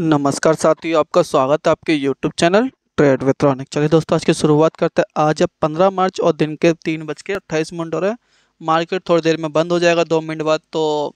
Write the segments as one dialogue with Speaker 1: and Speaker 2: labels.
Speaker 1: नमस्कार साथियों आपका स्वागत है आपके YouTube channel trade with Ronik चलिए दोस्तों आज की शुरुआत करते हैं आज अब पंद्रह मार्च और दिन के तीन बज के अट्ठाईस मिनट हो रहे हैं मार्केट थोड़ी देर में बंद हो जाएगा दो मिनट बाद तो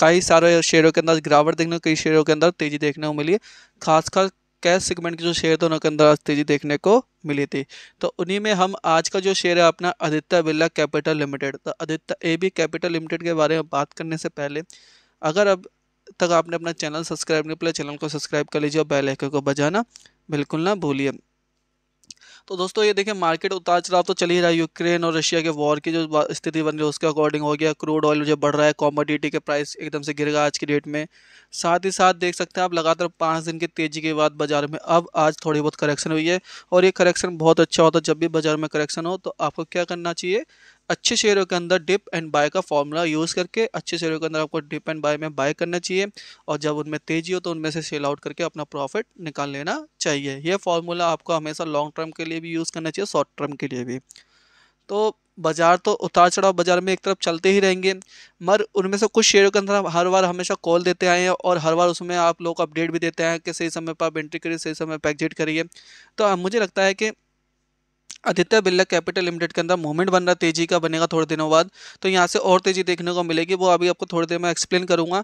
Speaker 1: कई सारे शेयरों के अंदर गिरावट देखने कई शेयरों के अंदर तेज़ी देखने को मिली खासकर कैश सेगमेंट के जो शेयर थे उनके अंदर आज तेज़ी देखने को मिली थी तो उन्हीं में हम आज का जो शेयर है अपना आदित्य बिरला कैपिटल लिमिटेड तो Aditya A B capital limited के बारे में बात करने से पहले अगर अब तक आपने अपना चैनल सब्सक्राइब नहीं किया चैनल को सब्सक्राइब कर लीजिए और बेल आइकन को बजाना बिल्कुल ना भूलिए तो दोस्तों ये देखिए मार्केट उतार चढ़ाव तो चल ही रहा है यूक्रेन और रशिया के वॉर की जो स्थिति बन रही है उसके अकॉर्डिंग हो गया क्रूड ऑयल जो बढ़ रहा है कॉमोडिटी के प्राइस एकदम से गिर गया आज की डेट में साथ ही साथ देख सकते हैं आप लगातार पाँच दिन की तेज़ी के बाद बाजार में अब आज थोड़ी बहुत करेक्शन हुई है और ये करेक्शन बहुत अच्छा होता है जब भी बाजार में करेक्शन हो तो आपको क्या करना चाहिए अच्छे शेयरों के अंदर डिप एंड बाय का फॉर्मूला यूज़ करके अच्छे शेयरों के अंदर आपको डिप एंड बाय में बाय करना चाहिए और जब उनमें तेजी हो तो उनमें से सेल आउट करके अपना प्रॉफिट निकाल लेना चाहिए यह फॉर्मूला आपको हमेशा लॉन्ग टर्म के लिए भी यूज़ करना चाहिए शॉर्ट टर्म के लिए भी तो बाजार तो उतार चढ़ाव बाजार में एक तरफ चलते ही रहेंगे मगर उनमें से कुछ शेयरों के अंदर हर बार हमेशा कॉल देते आए हैं और हर बार उसमें आप लोग अपडेट भी देते हैं कि सही समय पर आप एंट्री करिए सही समय पर एग्जिट करिए तो मुझे लगता है कि आदित्य बिरला कैपिटल लिमिटेड के अंदर मूवमेंट बन रहा तेजी का बनेगा थोड़े दिनों बाद तो यहाँ से और तेजी देखने को मिलेगी वो अभी आपको थोड़ी देर में एक्सप्लेन करूँगा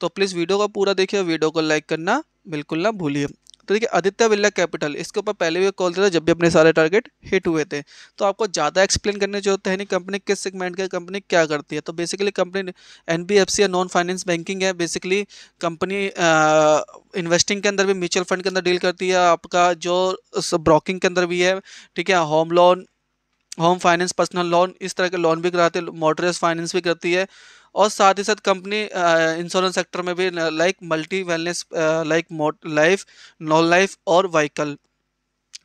Speaker 1: तो प्लीज़ वीडियो का पूरा देखिए वीडियो को लाइक करना बिल्कुल ना भूलिए तो देखिए आदित्य बिरला कैपिटल इसके ऊपर पहले भी कॉल था जब भी अपने सारे टारगेट हिट हुए थे तो आपको ज़्यादा एक्सप्लेन करने की जरूरत है नहीं कंपनी किस सेगमेंट की कंपनी क्या करती है तो बेसिकली कंपनी एन या नॉन फाइनेंस बैंकिंग है बेसिकली कंपनी इन्वेस्टिंग के अंदर भी म्यूचुअल फंड के अंदर डील करती है आपका जो ब्रोकिंग के अंदर भी है ठीक है home loan home finance personal loan इस तरह के लोन भी कराते हैं मोटरेज फाइनेंस भी करती है और साथ ही साथ कंपनी इंश्योरेंस सेक्टर में भी like multi wellness like life non life और व्हीकल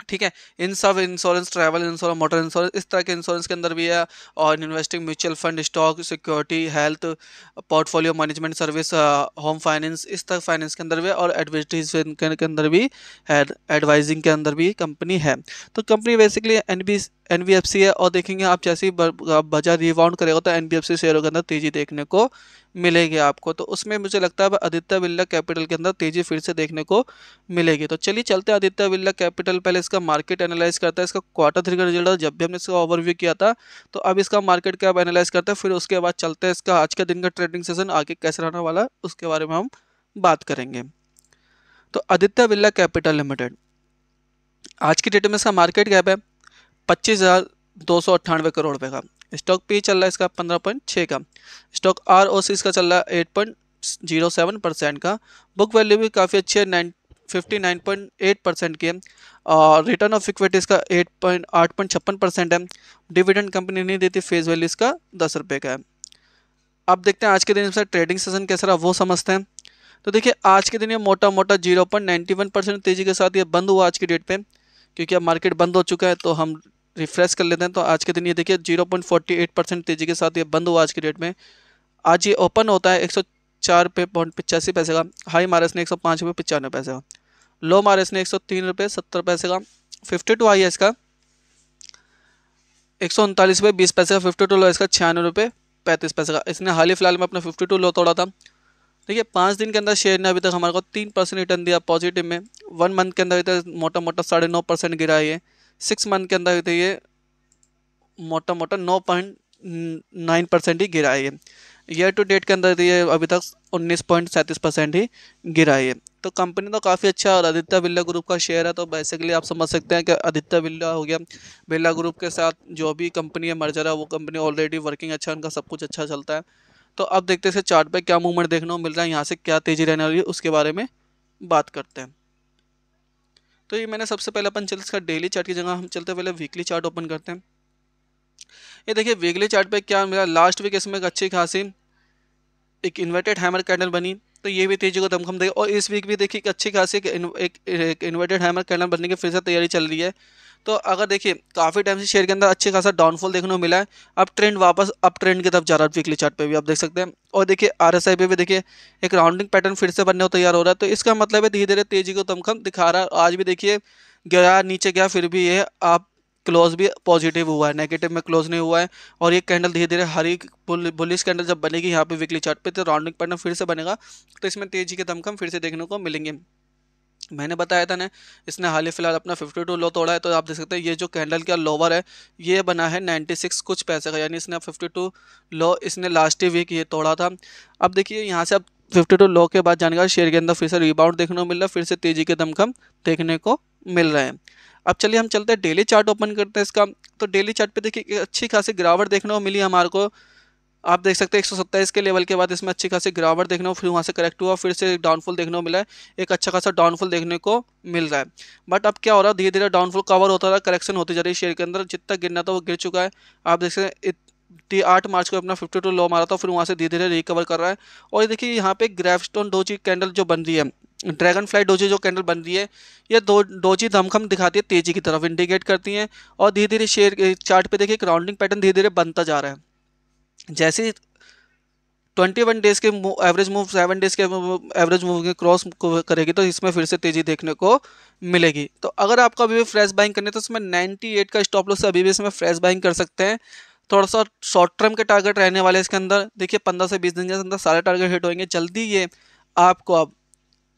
Speaker 1: ठीक है इन सब insurance travel insurance motor insurance इस तरह के इंश्योरेंस के अंदर भी है और investing mutual fund stock security health portfolio management service home finance इस तरह फाइनेंस के अंदर भी है और एडवर्टीज के अंदर भी है एडवाइजिंग के अंदर भी कंपनी है तो कंपनी बेसिकली एन एन है और देखेंगे आप जैसे ही बाजार रिवाउंड करेगा तो एन शेयरों के अंदर तेज़ी देखने को मिलेगी आपको तो उसमें मुझे लगता है आदित्य बिरला कैपिटल के अंदर तेज़ी फिर से देखने को मिलेगी तो चलिए चलते हैं आदित्य बिरला कैपिटल पहले इसका इसका मार्केट एनालाइज करता है इसका क्वार्टर थ्री का रिजल्ट जब भी हमने इसका ओवरव्यू किया था तो अब इसका मार्केट कैप एनालाइज करते हैं फिर उसके बाद चलते हैं इसका आज का दिन का ट्रेडिंग सेशन आगे कैसे रहने वाला उसके बारे में हम बात करेंगे तो आदित्य बिरला कैपिटल लिमिटेड आज की डेट में इसका मार्केट कैप है पच्चीस करोड़ रुपये का स्टॉक पी चल रहा है इसका पंद्रह का स्टॉक आर ओ सी इसका चल रहा है एट का बुक वैल्यू भी काफ़ी अच्छी है नाइन 59.8 परसेंट की है और रिटर्न ऑफ इक्विटीज़ का एट पॉइंट आठ पॉइंट छप्पन परसेंट है डिविडेंड कंपनी नहीं देती फेस वैल्यू इसका दस रुपये का है अब देखते हैं आज के दिन से ट्रेडिंग सेशन कैसा रहा वो समझते हैं तो देखिए आज के दिन ये मोटा मोटा zero point ninety one percent तेज़ी के साथ ये बंद हुआ आज की डेट पे क्योंकि अब मार्केट बंद हो चुका है तो हम रिफ्रेश कर लेते हैं तो आज के दिन ये देखिए zero point forty eight percent तेज़ी के साथ ये बंद हुआ आज की डेट में आज ये ओपन होता है एक सौ चार रुपये पॉइंट पिचासी पैसे का हाई मारस ने एक सौ पाँच रुपये पचानवे पैसे का लो मारस ने एक सौ तीन रुपये सत्तर पैसे का फिफ्टी टू हाई है इसका एक सौ उनतालीस रुपये बीस पैसे का फिफ्टी टू लो इसका छियानवे रुपये पैंतीस पैसे का इसने हाल ही फिलहाल में अपना फिफ्टी टू लो तोड़ा था देखिए पाँच दिन के अंदर शेयर ने अभी तक हमारे को तीन परसेंट रिटर्न दिया पॉजिटिव में वन मंथ के अंदर अभी तक मोटा मोटा साढ़े नौ परसेंट गिरा है ये सिक्स मंथ के अंदर अभी तक ये मोटा मोटा नौ पॉइंट नाइन परसेंट ही गिरा है ईयर टू डेट के अंदर ये अभी तक उन्नीस पॉइंट सैंतीस परसेंट ही गिरा है तो कंपनी तो काफ़ी अच्छा और आदित्य बिरला ग्रुप का शेयर है तो बेसिकली आप समझ सकते हैं कि आदित्य बिरला हो गया बिरला ग्रुप के साथ जो भी कंपनी है मर्जर है वो कंपनी ऑलरेडी वर्किंग अच्छा उनका सब कुछ अच्छा चलता है तो अब देखते हैं चार्ट पे क्या मूवमेंट देखने को मिल रहा है यहाँ से क्या तेज़ी रहने वाली है उसके बारे में बात करते हैं तो ये मैंने सबसे पहले अपन चल इसका डेली चार्ट की जगह हम चलते पहले वीकली चार्ट ओपन करते हैं ये देखिए वीकली चार्ट पे क्या मिला लास्ट वीक इसमें एक अच्छी खासी एक इन्वर्टेड हैमर कैंडल बनी तो ये भी तेजी को दमखम देगा और इस वीक भी देखिए एक अच्छी खासी एक, एक, एक इन्वर्टेड हैमर कैंडल बनने की फिर से तैयारी चल रही है तो अगर देखिए काफ़ी टाइम से शेयर के अंदर अच्छे खासा डाउनफॉल देखने को मिला है अब ट्रेंड वापस अप ट्रेंड की तरफ जा रहा है वीकली चार्ट पे भी आप देख सकते हैं और देखिए आर एस आई पे भी देखिए एक राउंडिंग पैटर्न फिर से बनने को तैयार हो रहा है तो इसका मतलब है धीरे धीरे तेजी को दमखम दिखा रहा है आज भी देखिए गया नीचे गया फिर भी ये आप क्लोज भी पॉजिटिव हुआ है नेगेटिव में क्लोज नहीं हुआ है और ये कैंडल धीरे धीरे हरी बुलिस कैंडल जब बनेगी यहाँ पे वीकली चार्ट पे तो राउंडिंग पैटर्न फिर से बनेगा तो इसमें तेजी के दमकम फिर से देखने को मिलेंगे मैंने बताया था ना इसने हाल ही फिलहाल अपना 52 लो तोड़ा है तो आप देख सकते हैं ये जो कैंडल का लोवर है ये बना है 96 कुछ पैसे का यानी इसने 52 लो इसने लास्ट ही वीक ये तोड़ा था अब देखिए यहाँ से अब 52 लो के बाद जाने का शेयर के अंदर फिर से रिबाउंड देखने को मिल रहा है फिर से तेजी के दमखम देखने को मिल रहे हैं अब चलिए हम चलते हैं डेली चार्ट ओपन करते हैं इसका तो डेली चार्ट पे देखिए अच्छी खासी गिरावट देखने को मिली हमारे को आप देख सकते हैं एक के लेवल के बाद इसमें अच्छी खासी गिरावट देखने को फिर वहाँ से करेक्ट हुआ फिर से डाउनफॉल देखने को मिला है एक अच्छा खासा डाउनफॉल देखने को मिल रहा है बट अब क्या हो रहा है धीरे धीरे डाउनफॉल कवर होता रहा करेक्शन होती जा रही है शेयर के अंदर जितना गिरना था वो गिर चुका है आप देख सकते हैं आठ मार्च को अपना फिफ्टी टू लो मारा था फिर वहाँ से धीरे धीरे रिकवर कर रहा है और ये देखिए यहाँ पे स्टोन डोजी कैंडल जो बन रही है ड्रैगन फ्लाई डोजी जो कैंडल बन रही है ये दो डोजी धमखम दिखाती है तेजी की तरफ इंडिकेट करती है और धीरे धीरे शेयर चार्ट पे देखिए राउंडिंग पैटर्न धीरे धीरे बनता जा रहा है जैसे ट्वेंटी वन डेज़ के एवरेज मूव सेवन डेज़ के एवरेज मूव के क्रॉस करेगी तो इसमें फिर से तेज़ी देखने को मिलेगी तो अगर आपको अभी भी फ्रेश बाइंग करनी है तो इसमें नाइन्टी एट का स्टॉप लॉस अभी भी इसमें फ्रेश बाइंग कर सकते हैं थोड़ा सा शॉर्ट टर्म के टारगेट रहने वाले इसके अंदर देखिए पंद्रह से बीस दिन के अंदर सारे टारगेट हिट होंगे जल्दी ये आपको अब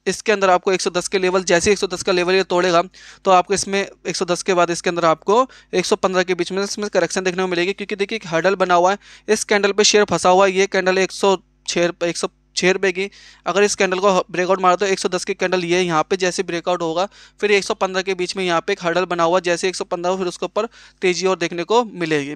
Speaker 1: इसके अंदर आपको 110 के लेवल जैसे 110 का लेवल ये तोड़ेगा तो आपको इसमें 110 के बाद इसके अंदर आपको 115 के बीच में इसमें करेक्शन देखने को मिलेगी क्योंकि देखिए एक हर्डल बना हुआ है इस कैंडल पे शेयर फंसा हुआ है ये कैंडल एक सौ एक सौ छः रुपये की अगर इस कैंडल को ब्रेकआउट मारा तो 110 के कैंडल ये यहाँ पे जैसे ब्रेकआउट होगा फिर 115 के बीच में यहाँ पे एक हर्डल बना हुआ जैसे 115 फिर उसके ऊपर तेज़ी और देखने को मिलेगी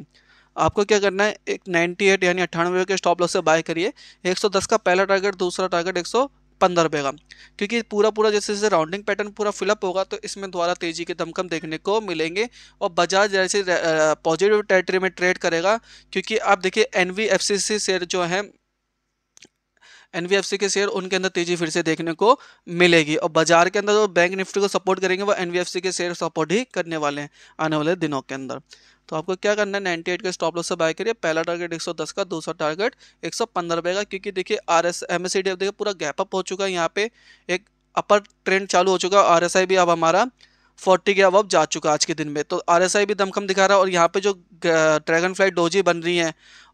Speaker 1: आपको क्या करना है एक 98 यानी अट्ठानवे के स्टॉप लॉस से बाय करिए 110 का पहला टारगेट दूसरा टारगेट सौ पंद्रह रुपये का क्योंकि पूरा पूरा जैसे जैसे राउंडिंग पैटर्न पूरा फिलअप होगा तो इसमें द्वारा तेज़ी के दमकम देखने को मिलेंगे और बाजार जैसे पॉजिटिव टेरिटरी में ट्रेड करेगा क्योंकि आप देखिए एन शेयर जो है एन के शेयर उनके अंदर तेजी फिर से देखने को मिलेगी और बाजार के अंदर जो बैंक निफ्टी को सपोर्ट करेंगे वो एन के शेयर सपोर्ट ही करने वाले हैं आने वाले दिनों के अंदर तो आपको क्या करना है नाइन्टी एट के स्टॉप लॉस से बाय करिए पहला टारगेट एक सौ दस का दूसरा टारगेट एक सौ पंद्रह रुपये का क्योंकि देखिए R S M S C D देखिए पूरा गैप अप हो चुका है यहाँ पे एक अपर ट्रेंड चालू हो चुका है आर एस आई भी अब हमारा फोर्टी के अब जा चुका आज के दिन में तो आर भी दमखम दिखा रहा है और यहाँ पे जो ड्रैगन फ्लाई डोजी बन रही है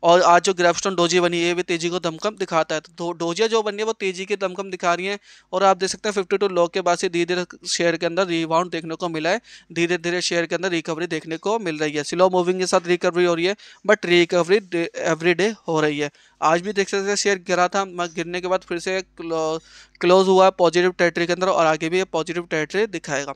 Speaker 1: और आज जो ग्रेफस्टोन डोजी बनी है ये भी तेजी को दमखम दिखाता है तो डोजिया जो बनी है वो तेजी की दमखम दिखा रही है और आप देख सकते हैं फिफ्टी टू लॉक के बाद से धीरे धीरे शेयर के अंदर रिबाउंड देखने को मिला है धीरे धीरे शेयर के अंदर रिकवरी देखने को मिल रही है स्लो मूविंग के साथ रिकवरी हो रही है बट रिकवरी एवरी डे हो रही है आज भी देख सकते हैं शेयर गिरा था गिरने के बाद फिर से क्लोज हुआ है पॉजिटिव टेरेटरी के अंदर और आगे भी ये पॉजिटिव टेरेटरी दिखाएगा